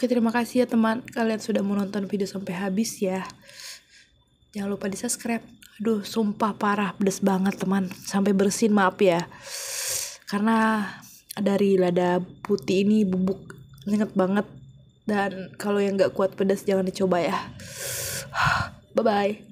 Oke, terima kasih ya teman. Kalian sudah menonton video sampai habis ya. Jangan lupa di subscribe. Aduh, sumpah parah, pedes banget teman. Sampai bersin, maaf ya. Karena dari lada putih ini bubuk nyengat banget. Dan kalau yang gak kuat pedas jangan dicoba ya. Bye-bye.